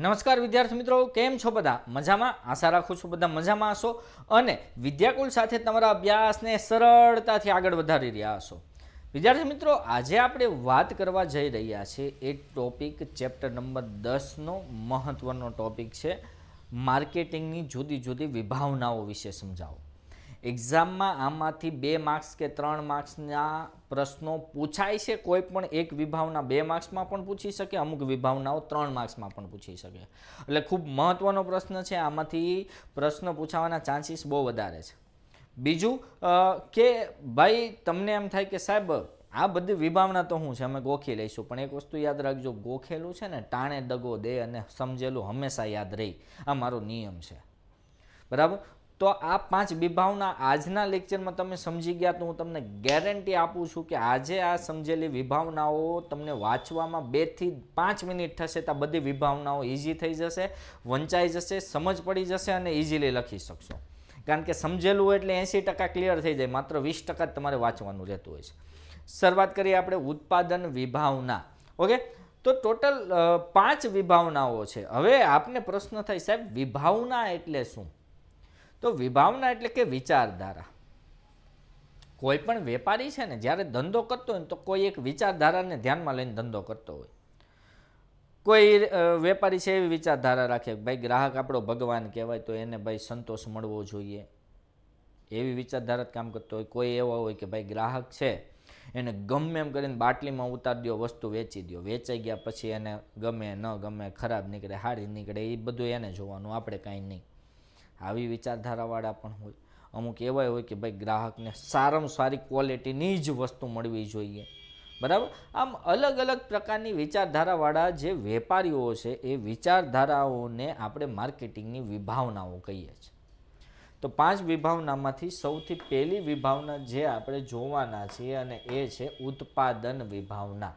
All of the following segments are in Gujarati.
નમસ્કાર વિદ્યાર્થી મિત્રો કેમ છો બધા મજામાં આશા રાખું છું બધા મજામાં હશો અને વિદ્યાકુલ સાથે તમારા અભ્યાસને સરળતાથી આગળ વધારી રહ્યા હશો વિદ્યાર્થી મિત્રો આજે આપણે વાત કરવા જઈ રહ્યા છીએ એ ટોપિક ચેપ્ટર નંબર દસનો મહત્ત્વનો ટોપિક છે માર્કેટિંગની જુદી જુદી વિભાવનાઓ વિશે સમજાવો એક્ઝામમાં આમાંથી બે માર્ક્સ કે ત્રણ માર્ક્સના પ્રશ્નો પૂછાય છે કોઈ પણ એક વિભાવના બે માર્ક્સમાં પણ પૂછી શકે અમુક વિભાવનાઓ ત્રણ માર્ક્સમાં પણ પૂછી શકે એટલે ખૂબ મહત્ત્વનો પ્રશ્ન છે આમાંથી પ્રશ્ન પૂછાવાના ચાન્સીસ બહુ વધારે છે બીજું કે ભાઈ તમને એમ થાય કે સાહેબ આ બધી વિભાવના તો હું છે અમે ગોખી લઈશું પણ એક વસ્તુ યાદ રાખજો ગોખેલું છે ને ટાણે દગો દે અને સમજેલું હંમેશા યાદ રહી આ મારો નિયમ છે બરાબર તો આ પાંચ વિભાવના આજના લેક્ચરમાં તમે સમજી ગયા તો હું તમને ગેરંટી આપું છું કે આજે આ સમજેલી વિભાવનાઓ તમને વાંચવામાં બેથી પાંચ મિનિટ થશે તો બધી વિભાવનાઓ ઇઝી થઈ જશે વંચાઈ જશે સમજ પડી જશે અને ઇઝીલી લખી શકશો કારણ કે સમજેલું એટલે એંસી ટકા ક્લિયર થઈ જાય માત્ર વીસ ટકા તમારે વાંચવાનું રહેતું હોય છે શરૂઆત કરીએ આપણે ઉત્પાદન વિભાવના ઓકે તો ટોટલ પાંચ વિભાવનાઓ છે હવે આપને પ્રશ્ન થાય સાહેબ વિભાવના એટલે શું તો વિભાવના એટલે કે વિચારધારા કોઈ પણ વેપારી છે ને જ્યારે ધંધો કરતો હોય તો કોઈ એક વિચારધારાને ધ્યાનમાં લઈને ધંધો કરતો હોય કોઈ વેપારી છે એવી વિચારધારા રાખે ભાઈ ગ્રાહક આપણો ભગવાન કહેવાય તો એને ભાઈ સંતોષ મળવો જોઈએ એવી વિચારધારા જ કામ કરતો હોય કોઈ એવા હોય કે ભાઈ ગ્રાહક છે એને ગમે એમ કરીને બાટલીમાં ઉતાર દો વસ્તુ વેચી દો વેચાઈ ગયા પછી એને ગમે ન ગમે ખરાબ નીકળે હારી નીકળે એ બધું એને જોવાનું આપણે કાંઈ નહીં આવી વિચારધારાવાળા પણ હોય અમુક એવા હોય કે ભાઈ ગ્રાહકને સારામાં સારી ક્વોલિટીની જ વસ્તુ મળવી જોઈએ બરાબર આમ અલગ અલગ પ્રકારની વિચારધારાવાળા જે વેપારીઓ છે એ વિચારધારાઓને આપણે માર્કેટિંગની વિભાવનાઓ કહીએ છીએ તો પાંચ વિભાવનામાંથી સૌથી પહેલી વિભાવના જે આપણે જોવાના છીએ અને એ છે ઉત્પાદન વિભાવના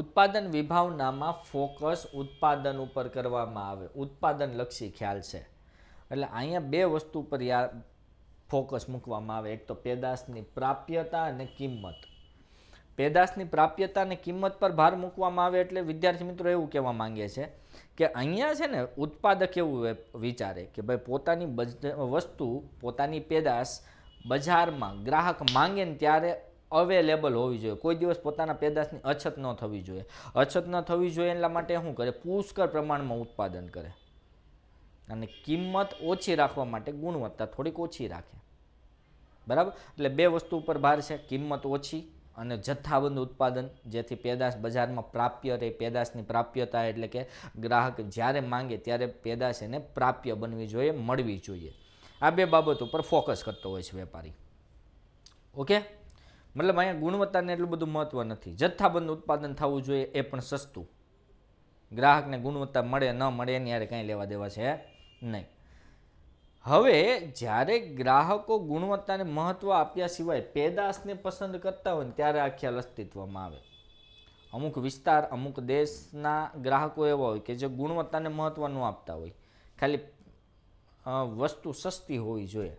ઉત્પાદન વિભાવનામાં ફોકસ ઉત્પાદન ઉપર કરવામાં આવે ઉત્પાદનલક્ષી ખ્યાલ છે એટલે અહીંયા બે વસ્તુ પર યાર ફોકસ મૂકવામાં આવે એક તો પેદાશની પ્રાપ્યતા અને કિંમત પેદાશની પ્રાપ્યતા અને કિંમત પર ભાર મૂકવામાં આવે એટલે વિદ્યાર્થી મિત્રો એવું કહેવા માંગે છે કે અહીંયા છે ને ઉત્પાદક એવું વિચારે કે ભાઈ પોતાની વસ્તુ પોતાની પેદાશ બજારમાં ગ્રાહક માંગે ને ત્યારે અવેલેબલ હોવી જોઈએ કોઈ દિવસ પોતાના પેદાશની અછત ન થવી જોઈએ અછત ન થવી જોઈએ એટલા માટે શું કરે પુષ્કળ પ્રમાણમાં ઉત્પાદન કરે અને કિંમત ઓછી રાખવા માટે ગુણવત્તા થોડીક ઓછી રાખે બરાબર એટલે બે વસ્તુ ઉપર ભાર છે કિંમત ઓછી અને જથ્થાબંધ ઉત્પાદન જેથી પેદાશ બજારમાં પ્રાપ્ય રહે પેદાશની પ્રાપ્યતા એટલે કે ગ્રાહક જ્યારે માંગે ત્યારે પેદાશ એને પ્રાપ્ય બનવી જોઈએ મળવી જોઈએ આ બે બાબત ઉપર ફોકસ કરતો હોય છે વેપારી ઓકે મતલબ અહીંયા ગુણવત્તાને એટલું બધું મહત્વ નથી જથ્થાબંધ ઉત્પાદન થવું જોઈએ એ પણ સસ્તું ગ્રાહકને ગુણવત્તા મળે ન મળે એની યારે કાંઈ લેવા દેવા છે નહીં હવે જ્યારે ગ્રાહકો ગુણવત્તાને મહત્ત્વ આપ્યા સિવાય પેદાશને પસંદ કરતા હોય ત્યારે આ ખ્યાલ અસ્તિત્વમાં આવે અમુક વિસ્તાર અમુક દેશના ગ્રાહકો એવા હોય કે જે ગુણવત્તાને મહત્ત્વ ન આપતા હોય ખાલી વસ્તુ સસ્તી હોવી જોઈએ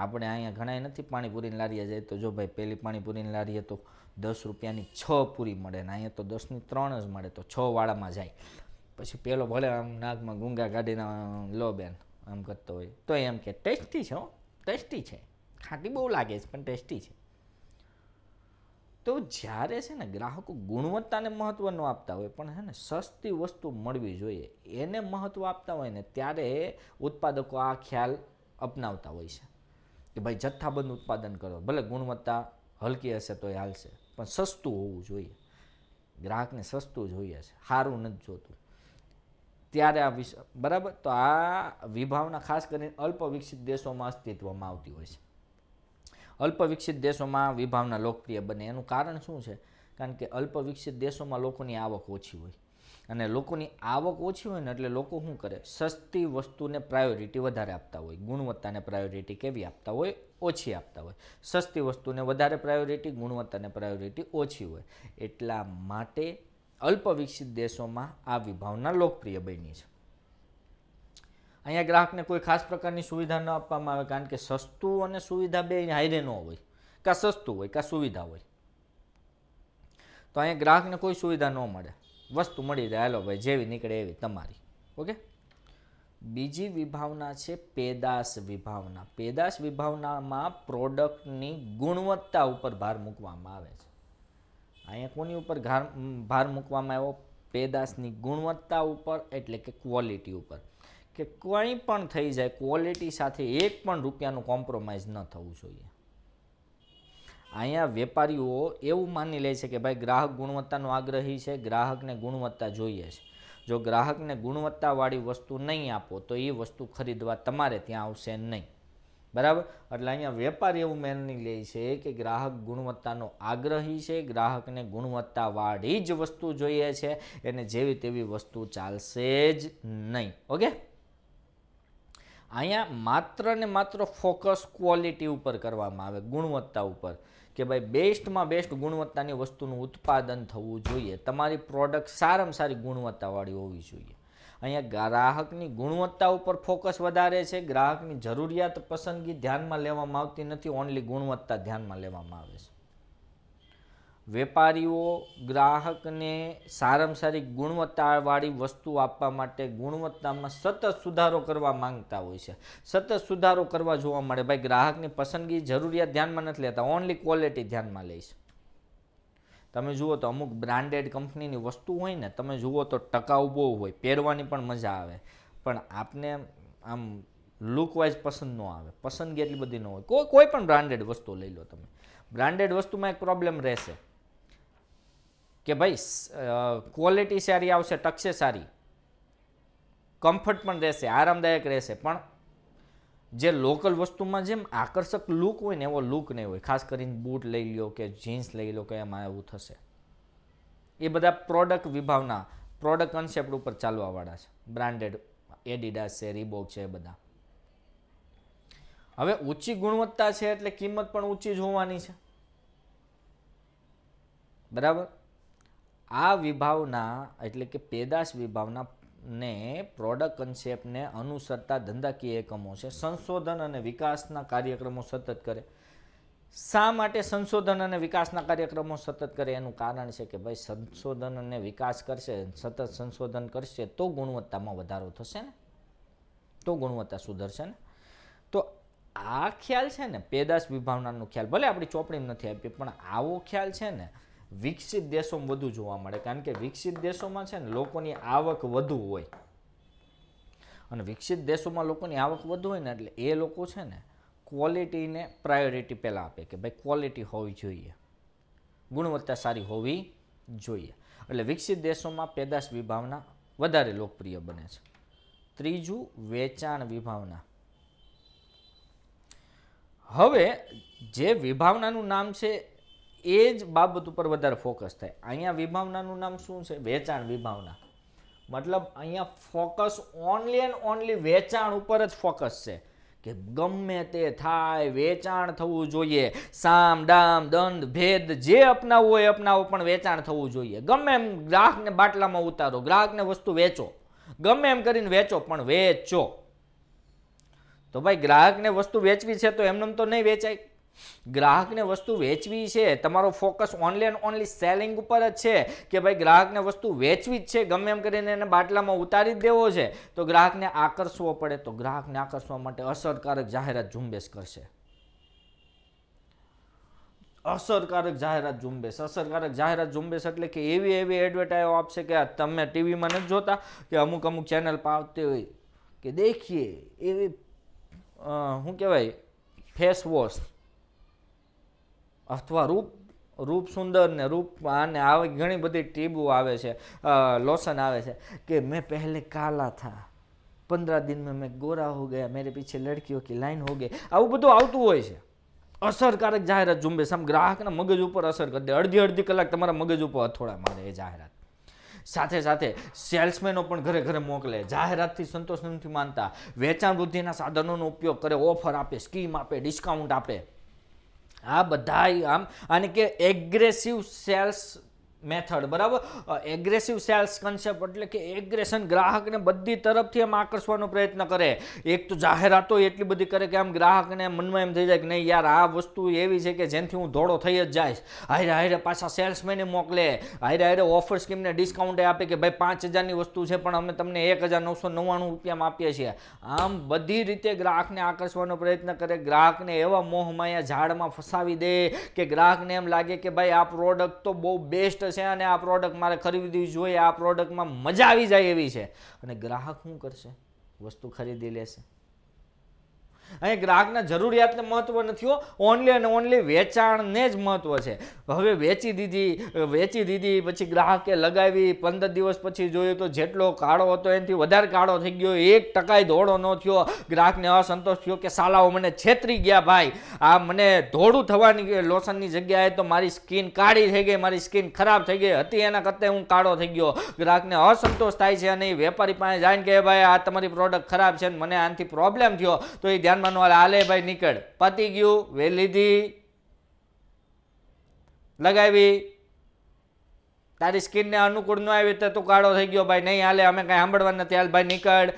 આપણે અહીંયા ઘણા નથી પાણીપુરીને લારીએ જાય તો જો ભાઈ પહેલી પાણીપુરીને લારીએ તો દસ રૂપિયાની છ પૂરી મળે ને અહીંયા તો દસની ત્રણ જ મળે તો છ વાળામાં જાય પછી પેલો ભલે આમ નાકમાં ગુંગા કાઢીને લો બેન આમ કરતો હોય તો એમ કે ટેસ્ટી છે ટેસ્ટી છે ખાટી બહુ લાગે છે પણ ટેસ્ટી છે તો જ્યારે છે ને ગ્રાહકો ગુણવત્તાને મહત્ત્વ ન આપતા હોય પણ છે ને સસ્તી વસ્તુ મળવી જોઈએ એને મહત્ત્વ આપતા હોય ને ત્યારે ઉત્પાદકો આ ખ્યાલ અપનાવતા હોય છે કે ભાઈ જથ્થાબંધ ઉત્પાદન કરો ભલે ગુણવત્તા હલકી હશે તો એ હાલશે પણ સસ્તું હોવું જોઈએ ગ્રાહકને સસ્તું જોઈએ છે સારું નથી જોતું ત્યારે આ વિષ બરાબર તો આ વિભાવના ખાસ કરીને અલ્પ વિકસિત દેશોમાં અસ્તિત્વમાં આવતી હોય છે અલ્પ વિકસિત દેશોમાં વિભાવના લોકપ્રિય બને એનું કારણ શું છે કારણ કે અલ્પ વિકસિત દેશોમાં લોકોની આવક ઓછી હોય અને લોકોની આવક ઓછી હોય ને એટલે લોકો શું કરે સસ્તી વસ્તુને પ્રાયોરિટી વધારે આપતા હોય ગુણવત્તાને પ્રાયોરિટી કેવી આપતા હોય ઓછી આપતા હોય સસ્તી વસ્તુને વધારે પ્રાયોરિટી ગુણવત્તાને પ્રાયોરિટી ઓછી હોય એટલા માટે અલ્પવિકસિત દેશોમાં આ વિભાવના લોકપ્રિય બની છે અહીંયા ગ્રાહકને કોઈ ખાસ પ્રકારની સુવિધા ન આપવામાં આવે કારણ કે સસ્તું અને સુવિધા બે હાઈરે ન હોય કાં સસ્તું હોય કાં સુવિધા હોય તો અહીંયા ગ્રાહકને કોઈ સુવિધા ન મળે વસ્તુ મળી જાય હાલો ભાઈ જેવી નીકળે એવી તમારી ઓકે બીજી વિભાવના છે પેદાશ વિભાવના પેદાશ વિભાવનામાં પ્રોડક્ટની ગુણવત્તા ઉપર ભાર મૂકવામાં આવે છે અહીંયા કોની ઉપર ભાર મૂકવામાં આવ્યો પેદાશની ગુણવત્તા ઉપર એટલે કે ક્વોલિટી ઉપર કે કંઈ પણ થઈ જાય ક્વોલિટી સાથે એક પણ રૂપિયાનું કોમ્પ્રોમાઇઝ ન થવું જોઈએ અહીંયા વેપારીઓ એવું માની લે છે કે ભાઈ ગ્રાહક ગુણવત્તાનો આગ્રહી છે ગ્રાહકને ગુણવત્તા જોઈએ છે જો ગ્રાહકને ગુણવત્તાવાળી વસ્તુ નહીં આપો તો એ વસ્તુ ખરીદવા તમારે ત્યાં આવશે નહીં બરાબર એટલે અહીંયા વેપાર એવું મેનની લે છે કે ગ્રાહક ગુણવત્તાનો આગ્રહી છે ગ્રાહકને ગુણવત્તાવાળી જ વસ્તુ જોઈએ છે એને જેવી તેવી વસ્તુ ચાલશે જ નહીં ઓકે અહીંયા માત્ર ને માત્ર ફોકસ ક્વોલિટી ઉપર કરવામાં આવે ગુણવત્તા ઉપર કે ભાઈ બેસ્ટમાં બેસ્ટ ગુણવત્તાની વસ્તુનું ઉત્પાદન થવું જોઈએ તમારી પ્રોડક્ટ સારામાં સારી ગુણવત્તાવાળી હોવી જોઈએ અહીંયા ગ્રાહકની ગુણવત્તા ઉપર ફોકસ વધારે છે ગ્રાહકની જરૂરિયાત પસંદગી ધ્યાનમાં લેવામાં આવતી નથી ઓનલી ગુણવત્તા ધ્યાનમાં લેવામાં આવે છે વેપારીઓ ગ્રાહકને સારામાં સારી ગુણવત્તાવાળી વસ્તુ આપવા માટે ગુણવત્તામાં સતત સુધારો કરવા માંગતા હોય છે સતત સુધારો કરવા જોવા મળે ભાઈ ગ્રાહકની પસંદગી જરૂરિયાત ધ્યાનમાં નથી લેતા ઓનલી ક્વોલિટી ધ્યાનમાં લઈશ તમે જુઓ તો અમુક બ્રાન્ડેડ કંપનીની વસ્તુ હોય ને તમે જુઓ તો ટકાઉ બહુ હોય પહેરવાની પણ મજા આવે પણ આપને આમ લુકવાઇઝ પસંદ ન આવે પસંદગી એટલી બધી ન હોય કોઈ કોઈ પણ બ્રાન્ડેડ વસ્તુ લઈ લો તમે બ્રાન્ડેડ વસ્તુમાં એક પ્રોબ્લેમ રહેશે કે ભાઈ ક્વોલિટી સારી આવશે ટકશે સારી કમ્ફર્ટ પણ રહેશે આરામદાયક રહેશે પણ જે લોકલ વસ્તુમાં જેમ આકર્ષક લુક હોય ને એવો લુક નહીં હોય ખાસ કરીને બૂટ લઈ લો કે જીન્સ લઈ લો કે એમાં એવું થશે એ બધા પ્રોડક્ટ વિભાવના પ્રોડક્ટ કન્સેપ્ટ ઉપર ચાલવાવાળા છે બ્રાન્ડેડ એડિડાસ છે રીબોક છે એ બધા હવે ઊંચી ગુણવત્તા છે એટલે કિંમત પણ ઊંચી જ હોવાની છે બરાબર આ વિભાવના એટલે કે પેદાશ વિભાવના ને પ્રોડક્ટ કન્સેપ્ટને અનુસરતા ધંધાકીય એકમો છે સંશોધન અને વિકાસના કાર્યક્રમો સતત કરે શા માટે સંશોધન અને વિકાસના કાર્યક્રમો સતત કરે એનું કારણ છે કે ભાઈ સંશોધન અને વિકાસ કરશે સતત સંશોધન કરશે તો ગુણવત્તામાં વધારો થશે ને તો ગુણવત્તા સુધરશે ને તો આ ખ્યાલ છે ને પેદાશ વિભાવનાનો ખ્યાલ ભલે આપણી ચોપડીમાં નથી આપી પણ આવો ખ્યાલ છે ને વિકસિત દેશોમાં વધુ જોવા મળે કારણ કે વિકસિત દેશોમાં છે ને લોકોની આવક વધુ હોય અને વિકસિત દેશોમાં લોકોની આવક વધુ હોય ને એટલે એ લોકો છે ને ક્વોલિટીને પ્રાયોરિટી પહેલાં આપે કે ભાઈ ક્વોલિટી હોવી જોઈએ ગુણવત્તા સારી હોવી જોઈએ એટલે વિકસિત દેશોમાં પેદાશ વિભાવના વધારે લોકપ્રિય બને છે ત્રીજું વેચાણ વિભાવના હવે જે વિભાવનાનું નામ છે એ જ બાબત ઉપર વધારે ફોકસ થાય અહીંયા વિભાવનાનું નામ શું છે વેચાણ વિભાવના મતલબ અહીંયા ફોકસ ઓનલી એન્ડ ઓનલી વેચાણ ઉપર જ ફોકસ છે કે ગમે તે થાય વેચાણ થવું જોઈએ સામ ડામ દંડ ભેદ જે અપનાવવું હોય અપનાવો પણ વેચાણ થવું જોઈએ ગમે એમ ગ્રાહકને બાટલામાં ઉતારો ગ્રાહકને વસ્તુ વેચો ગમે એમ કરીને વેચો પણ વેચો તો ભાઈ ગ્રાહકને વસ્તુ વેચવી છે તો એમને તો નહીં વેચાય ગ્રાહકને વસ્તુ વેચવી છે તમારો focus only and only selling ઉપર જ છે કે ભાઈ ગ્રાહકને વસ્તુ વેચવી જ છે ગમે એમ કરીને એને બાટલામાં ઉતારી જ દેવો છે તો ગ્રાહકને આકર્ષવો પડે તો ગ્રાહકને આકર્ષવા માટે અસરકારક જાહેરાત ઝુંબેશ કરશે અસરકારક જાહેરાત ઝુંબેશ અસરકારક જાહેરાત ઝુંબેશ એટલે કે એવી એવી એડવર્ટાઈઝ આપશે કે તમે ટીવીમાં નથી જોતા કે અમુક અમુક ચેનલ પાવતી હોય કે દેખીએ એવી શું કહેવાય ફેસ વોશ અથવા રૂપ રૂપ સુંદર ને રૂપ અને આવી ઘણી બધી ટીબો આવે છે લોશન આવે છે કે મેં પહેલે કાલા થા પંદર દિન મેં ગોરા હો ગયા મેરે પીછે લડકીઓ કે લાઈન હો ગઈ આવું બધું આવતું હોય છે અસરકારક જાહેરાત ઝુંબેશ આમ ગ્રાહકના મગજ ઉપર અસર કરી દે અડધી અડધી કલાક તમારા મગજ ઉપર હથોડા મારે એ જાહેરાત સાથે સાથે સેલ્સમેનો પણ ઘરે ઘરે મોકલે જાહેરાતથી સંતોષ નથી માનતા વેચાણ વૃદ્ધિના સાધનોનો ઉપયોગ કરે ઓફર આપે સ્કીમ આપે ડિસ્કાઉન્ટ આપે આ બધા આમ અને કે એગ્રેસિવ સેલ્સ મેથડ બરાબર એગ્રેસિવ સેલ્સ કન્સેપ્ટ એટલે કે એગ્રેશન ગ્રાહકને બધી તરફથી એમ આકર્ષવાનો પ્રયત્ન કરે એક તો જાહેરાતો એટલી બધી કરે કે આમ ગ્રાહકને મનમાં એમ થઈ જાય કે નહીં યાર આ વસ્તુ એવી છે કે જેનાથી હું ધોળો થઈ જ જઈશ હારે હાયરે પાછા સેલ્સમેને મોકલે હારે હારે ઓફર સ્કીમને ડિસ્કાઉન્ટ આપે કે ભાઈ પાંચ હજારની વસ્તુ છે પણ અમે તમને એક હજાર નવસો નવ્વાણું રૂપિયામાં આપીએ છીએ આમ બધી રીતે ગ્રાહકને આકર્ષવાનો પ્રયત્ન કરે ગ્રાહકને એવા મોહમાયા ઝાડમાં ફસાવી દે કે ગ્રાહકને એમ લાગે કે ભાઈ આ પ્રોડક્ટ તો બહુ બેસ્ટ છે અને આ પ્રોડક્ટ મારે ખરીદવી જોઈએ આ પ્રોડક્ટમાં મજા આવી જાય એવી છે અને ગ્રાહક શું કરશે વસ્તુ ખરીદી લેશે અહીં ગ્રાહકના જરૂરિયાતને મહત્વ નથી હો ઓનલી અને ઓનલી વેચાણને જ મહત્વ છે હવે વેચી દીધી વેચી દીધી પછી ગ્રાહકે લગાવી પંદર દિવસ પછી જોયું તો જેટલો કાળો હતો એનાથી વધારે કાળો થઈ ગયો એક ટકાય ધોળો ન થયો ગ્રાહકને અસંતોષ થયો કે સાલાઓ મને છેતરી ગયા ભાઈ આ મને ધોળું થવાની લોશનની જગ્યાએ તો મારી સ્કિન કાળી થઈ ગઈ મારી સ્કિન ખરાબ થઈ ગઈ હતી એના કરતાં હું કાળો થઈ ગયો ગ્રાહકને અસંતોષ થાય છે અને વેપારી પાસે જાય કે ભાઈ આ તમારી પ્રોડક્ટ ખરાબ છે મને આનાથી પ્રોબ્લેમ થયો તો એ ધ્યાન ધ્યાનમાં નો હાલે ભાઈ નીકળ પતી ગયું વેલ લીધી લગાવી તારી સ્કિનને અનુકૂળ ન આવી તો તું કાળો થઈ ગયો ભાઈ નહીં હાલે અમે કાંઈ સાંભળવાનું નથી હાલ ભાઈ નીકળ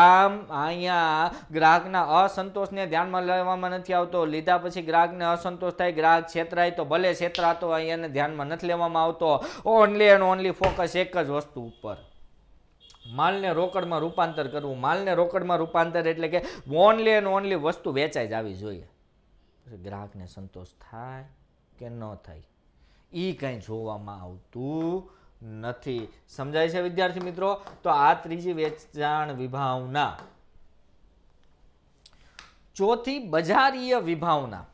આમ અહીંયા ગ્રાહકના અસંતોષને ધ્યાનમાં લેવામાં નથી આવતો લીધા પછી ગ્રાહકને અસંતોષ થાય ગ્રાહક છેતરાય તો ભલે છેતરાતો અહીંયાને ધ્યાનમાં નથી લેવામાં આવતો ઓનલી એન્ડ ઓનલી ફોકસ એક જ વસ્તુ ઉપર માલને રોકડમાં રૂપાંતર કરવું માલને રોકડમાં રૂપાંતર એટલે કે ઓનલી એન્ડ ઓનલી વસ્તુ વેચાઈ જ આવી જોઈએ ગ્રાહકને સંતોષ થાય કે ન થાય એ કંઈ જોવામાં આવતું નથી સમજાય છે વિદ્યાર્થી મિત્રો તો આ ત્રીજી વેચાણ વિભાવના ચોથી બજારીય વિભાવના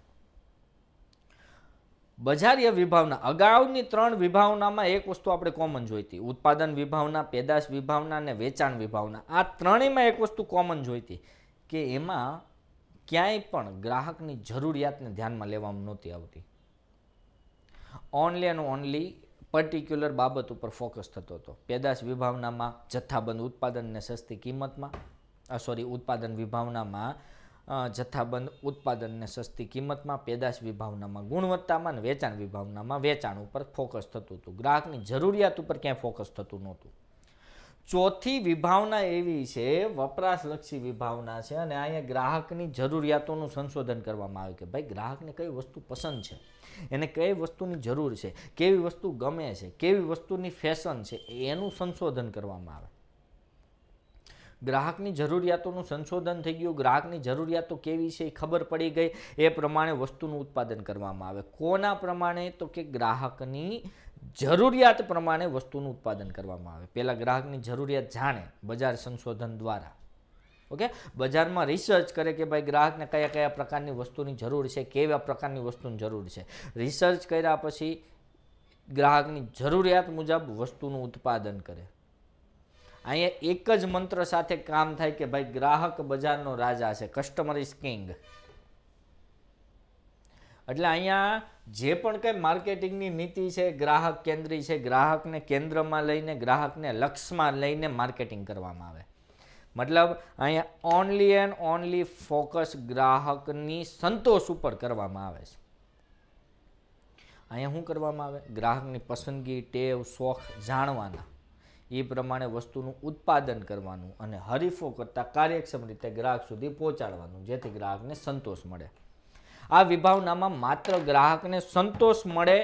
બજારીય વિભાવના અગાઉની ત્રણ વિભાવનામાં એક વસ્તુ આપણે કોમન જોઈતી ઉત્પાદન વિભાવના પેદાશ વિભાવના અને વેચાણ વિભાવના આ ત્રણેયમાં એક વસ્તુ કોમન જોઈતી કે એમાં ક્યાંય પણ ગ્રાહકની જરૂરિયાતને ધ્યાનમાં લેવામાં નહોતી આવતી ઓનલી એન્ડ ઓનલી પર્ટિક્યુલર બાબત ઉપર ફોકસ થતો હતો પેદાશ વિભાવનામાં જથ્થાબંધ ઉત્પાદનને સસ્તી કિંમતમાં સોરી ઉત્પાદન વિભાવનામાં જથ્થાબંધ ઉત્પાદનને સસ્તી કિંમતમાં પેદાશ વિભાવનામાં ગુણવત્તામાં અને વેચાણ વિભાવનામાં વેચાણ ઉપર ફોકસ થતું હતું ગ્રાહકની જરૂરિયાત ઉપર ક્યાંય ફોકસ થતું નહોતું ચોથી વિભાવના એવી છે વપરાશલક્ષી વિભાવના છે અને અહીંયા ગ્રાહકની જરૂરિયાતોનું સંશોધન કરવામાં આવે કે ભાઈ ગ્રાહકને કઈ વસ્તુ પસંદ છે એને કઈ વસ્તુની જરૂર છે કેવી વસ્તુ ગમે છે કેવી વસ્તુની ફેશન છે એનું સંશોધન કરવામાં આવે ગ્રાહકની જરૂરિયાતોનું સંશોધન થઈ ગયું ગ્રાહકની જરૂરિયાતો કેવી છે એ ખબર પડી ગઈ એ પ્રમાણે વસ્તુનું ઉત્પાદન કરવામાં આવે કોના પ્રમાણે તો કે ગ્રાહકની જરૂરિયાત પ્રમાણે વસ્તુનું ઉત્પાદન કરવામાં આવે પહેલાં ગ્રાહકની જરૂરિયાત જાણે બજાર સંશોધન દ્વારા ઓકે બજારમાં રિસર્ચ કરે કે ભાઈ ગ્રાહકને કયા કયા પ્રકારની વસ્તુની જરૂર છે કેવા પ્રકારની વસ્તુની જરૂર છે રિસર્ચ કર્યા પછી ગ્રાહકની જરૂરિયાત મુજબ વસ્તુનું ઉત્પાદન કરે અહીંયા એક જ મંત્ર સાથે કામ થાય કે ભાઈ ગ્રાહક બજારનો રાજા છે કસ્ટમર ઇઝ કિંગ એટલે અહીંયા જે પણ કંઈ માર્કેટિંગની નીતિ છે ગ્રાહક કેન્દ્રી છે ગ્રાહકને કેન્દ્રમાં લઈને ગ્રાહકને લક્ષમાં લઈને માર્કેટિંગ કરવામાં આવે મતલબ અહીંયા ઓનલી એન્ડ ઓનલી ફોકસ ગ્રાહકની સંતોષ ઉપર કરવામાં આવે છે અહીંયા શું કરવામાં આવે ગ્રાહકની પસંદગી ટેવ શોખ જાણવાના એ પ્રમાણે વસ્તુનું ઉત્પાદન કરવાનું અને હરીફો કરતાં કાર્યક્ષમ રીતે ગ્રાહક સુધી પહોંચાડવાનું જેથી ગ્રાહકને સંતોષ મળે આ વિભાવનામાં માત્ર ગ્રાહકને સંતોષ મળે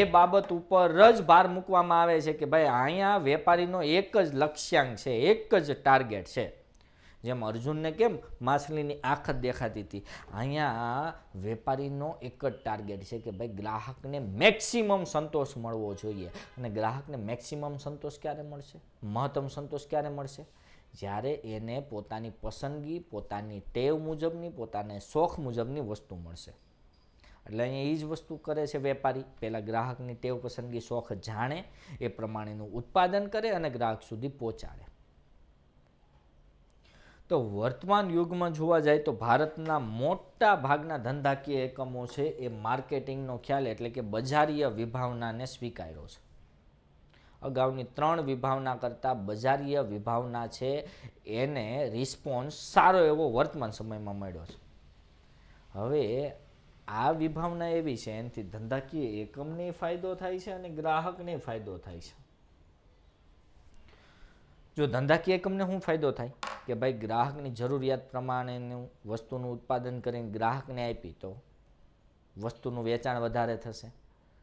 એ બાબત ઉપર જ ભાર મૂકવામાં આવે છે કે ભાઈ અહીંયા વેપારીનો એક જ લક્ષ્યાંક છે એક જ ટાર્ગેટ છે જેમ અર્જુનને કેમ માછલીની આંખ જ દેખાતી હતી અહીંયા વેપારીનો એક જ ટાર્ગેટ છે કે ભાઈ ગ્રાહકને મેક્સિમમ સંતોષ મળવો જોઈએ અને ગ્રાહકને મેક્સિમમ સંતોષ ક્યારે મળશે મહત્તમ સંતોષ ક્યારે મળશે જ્યારે એને પોતાની પસંદગી પોતાની ટેવ મુજબની પોતાને શોખ મુજબની વસ્તુ મળશે એટલે અહીંયા એ જ વસ્તુ કરે છે વેપારી પહેલાં ગ્રાહકની ટેવ પસંદગી શોખ જાણે એ પ્રમાણેનું ઉત્પાદન કરે અને ગ્રાહક સુધી પહોંચાડે તો વર્તમાન યુગમાં જોવા જાય તો ભારતના મોટા ભાગના ધંધાકીય એકમો છે એ માર્કેટિંગનો ખ્યાલ એટલે કે બજારીય વિભાવનાને સ્વીકાર્યો છે અગાઉની ત્રણ વિભાવના કરતાં બજારીય વિભાવના છે એને રિસ્પોન્સ સારો એવો વર્તમાન સમયમાં મળ્યો છે હવે આ વિભાવના એવી છે એનાથી ધંધાકીય એકમને ફાયદો થાય છે અને ગ્રાહકને ફાયદો થાય છે જો ધંધાકીય એકમને શું ફાયદો થાય કે ભાઈ ગ્રાહકની જરૂરિયાત પ્રમાણેનું વસ્તુનું ઉત્પાદન કરીને ગ્રાહકને આપી તો વસ્તુનું વેચાણ વધારે થશે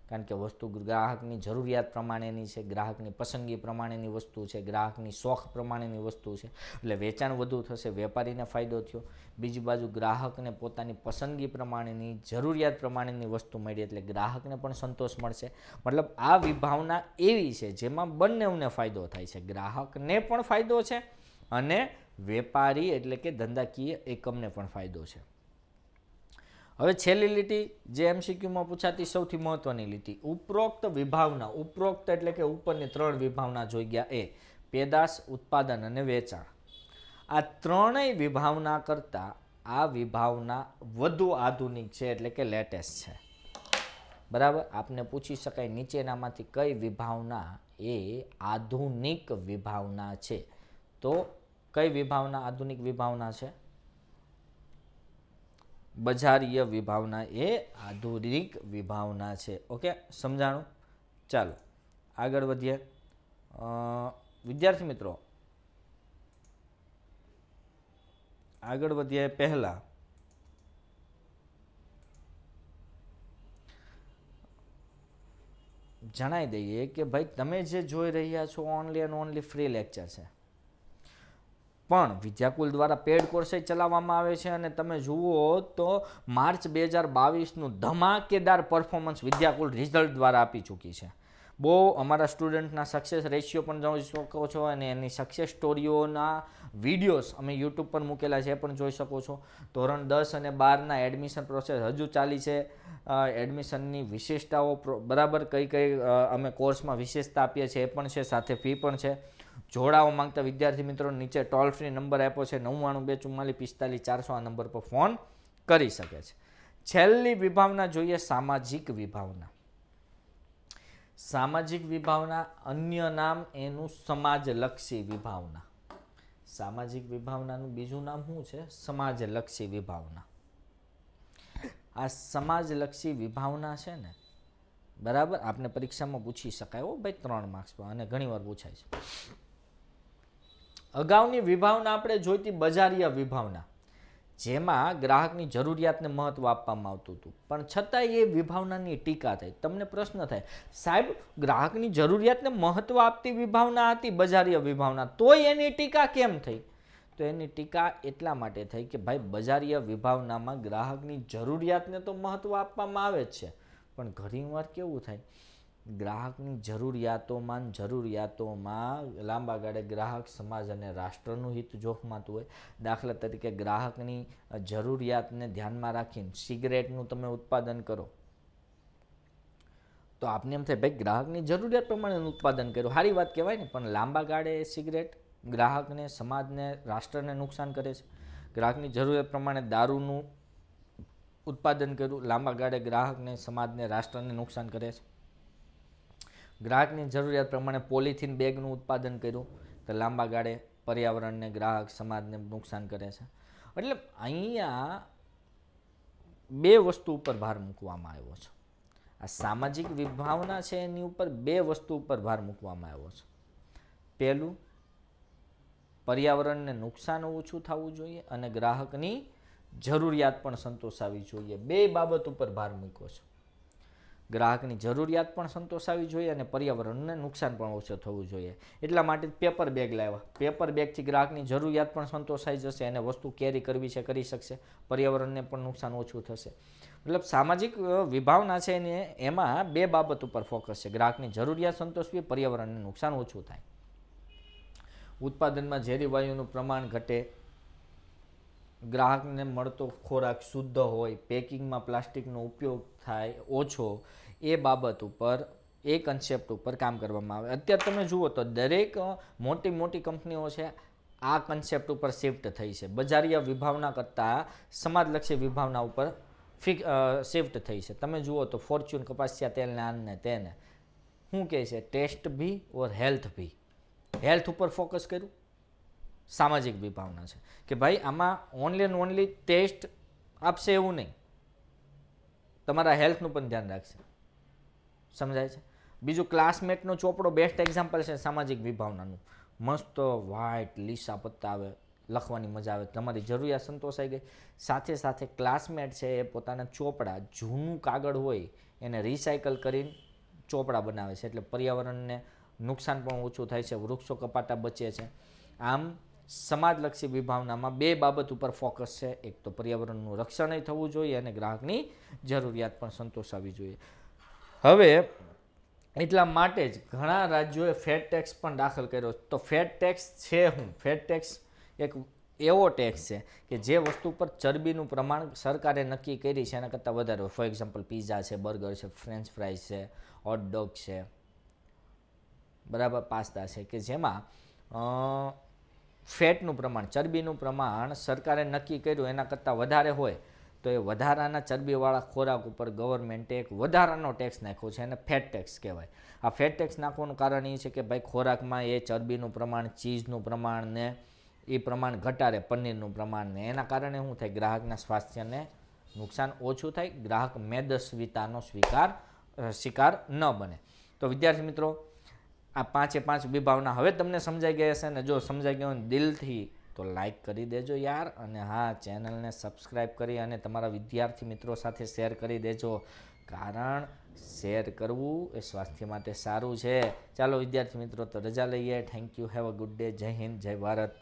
કારણ કે વસ્તુ ગ્રાહકની જરૂરિયાત પ્રમાણેની છે ગ્રાહકની પસંદગી પ્રમાણેની વસ્તુ છે ગ્રાહકની શોખ પ્રમાણેની વસ્તુ છે એટલે વેચાણ વધુ થશે વેપારીને ફાયદો થયો બીજી બાજુ ગ્રાહકને પોતાની પસંદગી પ્રમાણેની જરૂરિયાત પ્રમાણેની વસ્તુ મળી એટલે ગ્રાહકને પણ સંતોષ મળશે મતલબ આ વિભાવના એવી છે જેમાં બંનેઓને ફાયદો થાય છે ગ્રાહકને પણ ફાયદો છે અને વેપારી એટલે કે ધંધાકીય એકમને પણ ફાયદો છે હવે છેલ્લી લીટી જે એમસીક્યુમાં પૂછાતી સૌથી મહત્વની લીટી ઉપરોક્ત વિભાવના ઉપરોક્ત એટલે કે ઉપરની ત્રણ વિભાવના જોઈ ગયા એ પેદાશ ઉત્પાદન અને વેચાણ આ ત્રણેય વિભાવના કરતાં આ વિભાવના વધુ આધુનિક છે એટલે કે લેટેસ્ટ છે બરાબર આપને પૂછી શકાય નીચેનામાંથી કઈ વિભાવના એ આધુનિક વિભાવના છે તો કઈ વિભાવના આધુનિક વિભાવના છે બજારીય વિભાવના એ આધુનિક વિભાવના છે ઓકે સમજાણું ચાલો આગળ વધીએ વિદ્યાર્થી મિત્રો આગળ વધીએ પહેલાં જણાવી દઈએ કે ભાઈ તમે જે જોઈ રહ્યા છો only and only free lecture છે પણ વિદ્યાકુલ દ્વારા પેડ કોર્સે ચલાવવામાં આવે છે અને તમે જુઓ તો માર્ચ બે હજાર બાવીસનું ધમાકેદાર પરફોર્મન્સ વિદ્યાકુલ રિઝલ્ટ દ્વારા આપી ચૂકી છે બહુ અમારા સ્ટુડન્ટના સક્સેસ રેશિયો પણ જોઈ શકો છો અને એની સક્સેસ સ્ટોરીઓના વિડીયોઝ અમે યુટ્યુબ પર મૂકેલા છે એ પણ જોઈ શકો છો ધોરણ દસ અને બારના એડમિશન પ્રોસેસ હજુ ચાલી છે એડમિશનની વિશેષતાઓ બરાબર કઈ કઈ અમે કોર્સમાં વિશેષતા આપીએ છીએ એ પણ છે સાથે ફી પણ છે જોડાવા માંગતા વિદ્યાર્થી મિત્રો નીચે ટોલ ફ્રી નંબર આપ્યો છે નવ્વાણું બે ચુમ્માલીસ પિસ્તાલીસ ચારસો આ નંબર પર ફોન કરી શકે છે છેલ્લી વિભાવના જોઈએ સામાજિક વિભાવના સામાજિક વિભાવના અન્ય નામ એનું સમાજલક્ષી વિભાવના સામાજિક વિભાવનાનું બીજું નામ શું છે સમાજલક્ષી વિભાવના આ સમાજલક્ષી વિભાવના છે ને બરાબર આપને પરીક્ષામાં પૂછી શકાય હો ભાઈ ત્રણ માર્ક્સ પર અને વાર પૂછાય છે અગાઉની વિભાવના આપણે જોઈતી બજારીય વિભાવના જેમાં ગ્રાહકની જરૂરિયાતને મહત્વ આપવામાં આવતું હતું પણ છતાં એ વિભાવનાની ટીકા થઈ તમને પ્રશ્ન થાય સાહેબ ગ્રાહકની જરૂરિયાતને મહત્ત્વ આપતી વિભાવના હતી બજારીય વિભાવના તોય એની ટીકા કેમ થઈ તો એની ટીકા એટલા માટે થઈ કે ભાઈ બજારીય વિભાવનામાં ગ્રાહકની જરૂરિયાતને તો મહત્ત્વ આપવામાં આવે જ છે પણ ઘણીવાર કેવું થાય ગ્રાહકની જરૂરિયાતોમાં જરૂરિયાતોમાં લાંબા ગાળે ગ્રાહક સમાજ અને રાષ્ટ્રનું હિત જોખમાતું હોય દાખલા તરીકે ગ્રાહકની જરૂરિયાતને ધ્યાનમાં રાખીને સિગરેટનું તમે ઉત્પાદન કરો તો આપને એમ થાય ભાઈ ગ્રાહકની જરૂરિયાત પ્રમાણેનું ઉત્પાદન કર્યું સારી વાત કહેવાય ને પણ લાંબા ગાળે સિગરેટ ગ્રાહકને સમાજને રાષ્ટ્રને નુકસાન કરે છે ગ્રાહકની જરૂરિયાત પ્રમાણે દારૂનું ઉત્પાદન કર્યું લાંબા ગાળે ગ્રાહકને સમાજને રાષ્ટ્રને નુકસાન કરે છે ગ્રાહકની જરૂરિયાત પ્રમાણે પોલિથીન બેગનું ઉત્પાદન કર્યું તો લાંબા ગાળે પર્યાવરણને ગ્રાહક સમાજને નુકસાન કરે છે એટલે અહીંયા બે વસ્તુ ઉપર ભાર મૂકવામાં આવ્યો છે આ સામાજિક વિભાવના છે એની ઉપર બે વસ્તુ ઉપર ભાર મૂકવામાં આવ્યો છે પહેલું પર્યાવરણને નુકસાન ઓછું થવું જોઈએ અને ગ્રાહકની જરૂરિયાત પણ સંતોષાવી જોઈએ બે બાબત ઉપર ભાર મૂક્યો છે ગ્રાહકની જરૂરિયાત પણ સંતોષાવી જોઈએ અને પર્યાવરણને નુકસાન પણ ઓછું થવું જોઈએ એટલા માટે પેપર બેગ લાવ્યા પેપર બેગથી ગ્રાહકની જરૂરિયાત પણ સંતોષાઈ જશે અને વસ્તુ કેરી કરવી છે કરી શકશે પર્યાવરણને પણ નુકસાન ઓછું થશે મતલબ સામાજિક વિભાવના છે ને એમાં બે બાબત ઉપર ફોકસ છે ગ્રાહકની જરૂરિયાત સંતોષવી પર્યાવરણને નુકસાન ઓછું થાય ઉત્પાદનમાં ઝેરી વાયુનું પ્રમાણ ઘટે ગ્રાહકને મળતો ખોરાક શુદ્ધ હોય પેકિંગમાં પ્લાસ્ટિકનો ઉપયોગ થાય ઓછો એ બાબત ઉપર એ કન્સેપ્ટ ઉપર કામ કરવામાં આવે અત્યારે તમે જુઓ તો દરેક મોટી મોટી કંપનીઓ છે આ કન્સેપ્ટ ઉપર શિફ્ટ થઈ છે બજારીય વિભાવના કરતાં સમાજલક્ષી વિભાવના ઉપર ફિક શિફ્ટ થઈ છે તમે જુઓ તો ફોર્ચ્યુન કપાસિયા તેલને આનને તેને શું કહે છે taste be or health be health ઉપર ફોકસ કર્યું સામાજિક વિભાવના છે કે ભાઈ આમાં ઓનલી ઓનલી ટેસ્ટ આપશે એવું નહીં તમારા હેલ્થનું પણ ધ્યાન રાખશે સમજાય છે બીજું ક્લાસમેટનો ચોપડો બેસ્ટ એક્ઝામ્પલ છે સામાજિક વિભાવનાનું મસ્ત વ્હાઇટ લીસા પત્તા આવે લખવાની મજા આવે તમારી જરૂરિયાત સંતોષાઈ ગઈ સાથે સાથે ક્લાસમેટ છે એ પોતાના ચોપડા જૂનું કાગળ હોય એને રિસાયકલ કરીને ચોપડા બનાવે છે એટલે પર્યાવરણને નુકસાન પણ ઓછું થાય છે વૃક્ષો કપાટા બચે છે આમ સમાજલક્ષી વિભાવનામાં બે બાબત ઉપર ફોકસ છે એક તો પર્યાવરણનું રક્ષણ થવું જોઈએ અને ગ્રાહકની જરૂરિયાત પણ સંતોષાવી જોઈએ હવે એટલા માટે જ ઘણા રાજ્યોએ ફેટ ટેક્સ પણ દાખલ કર્યો તો ફેટ ટેક્સ છે હું ફેટ ટેક્સ એક એવો ટેક્સ છે કે જે વસ્તુ પર ચરબીનું પ્રમાણ સરકારે નક્કી કરી છે એના કરતાં વધારે ફોર એક્ઝામ્પલ પીઝા છે બર્ગર છે ફ્રેન્ચ ફ્રાઈઝ છે હોટડોગ છે બરાબર પાસ્તા છે કે જેમાં ફેટનું પ્રમાણ ચરબીનું પ્રમાણ સરકારે નક્કી કર્યું એના કરતાં વધારે હોય તો એ વધારાના ચરબીવાળા ખોરાક ઉપર ગવર્મેન્ટે એક વધારાનો ટેક્સ નાખ્યો છે એને ફેટ ટેક્સ કહેવાય આ ફેટ ટેક્સ નાખવાનું કારણ એ છે કે ભાઈ ખોરાકમાં એ ચરબીનું પ્રમાણ ચીઝનું પ્રમાણ ને એ પ્રમાણ ઘટાડે પનીરનું પ્રમાણ ને એના કારણે શું થાય ગ્રાહકના સ્વાસ્થ્યને નુકસાન ઓછું થાય ગ્રાહક મેદસ્વીતાનો સ્વીકાર શિકાર ન બને તો વિદ્યાર્થી મિત્રો આ પાંચે પાંચ વિભાવના હવે તમને સમજાઈ ગઈ હશે ને જો સમજાઈ ગયો દિલથી તો લાઈક કરી દેજો યાર અને હા ચેનલને સબસ્ક્રાઈબ કરી અને તમારા વિદ્યાર્થી મિત્રો સાથે શેર કરી દેજો કારણ શેર કરવું એ સ્વાસ્થ્ય માટે સારું છે ચાલો વિદ્યાર્થી મિત્રો તો રજા લઈએ thank you have a good day જય હિન્દ જય ભારત